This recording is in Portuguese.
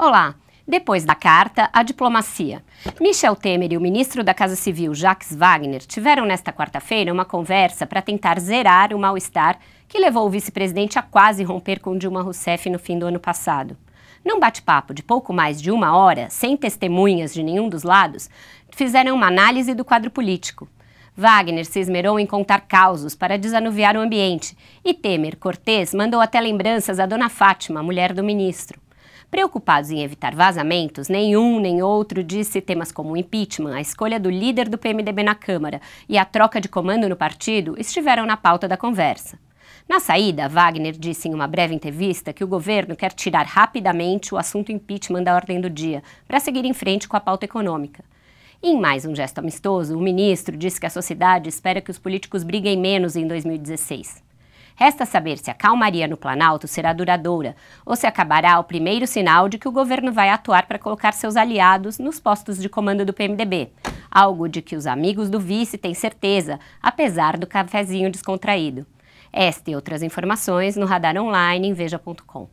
Olá! Depois da carta, a diplomacia. Michel Temer e o ministro da Casa Civil, Jacques Wagner, tiveram nesta quarta-feira uma conversa para tentar zerar o mal-estar que levou o vice-presidente a quase romper com Dilma Rousseff no fim do ano passado. Num bate-papo de pouco mais de uma hora, sem testemunhas de nenhum dos lados, fizeram uma análise do quadro político. Wagner se esmerou em contar causos para desanuviar o ambiente e Temer Cortez mandou até lembranças a Dona Fátima, mulher do ministro. Preocupados em evitar vazamentos, nenhum nem outro disse temas como o impeachment, a escolha do líder do PMDB na Câmara e a troca de comando no partido estiveram na pauta da conversa. Na saída, Wagner disse em uma breve entrevista que o governo quer tirar rapidamente o assunto impeachment da ordem do dia para seguir em frente com a pauta econômica. Em mais um gesto amistoso, o ministro disse que a sociedade espera que os políticos briguem menos em 2016. Resta saber se a calmaria no Planalto será duradoura ou se acabará o primeiro sinal de que o governo vai atuar para colocar seus aliados nos postos de comando do PMDB. Algo de que os amigos do vice têm certeza, apesar do cafezinho descontraído. Esta e outras informações no Radar Online em Veja.com.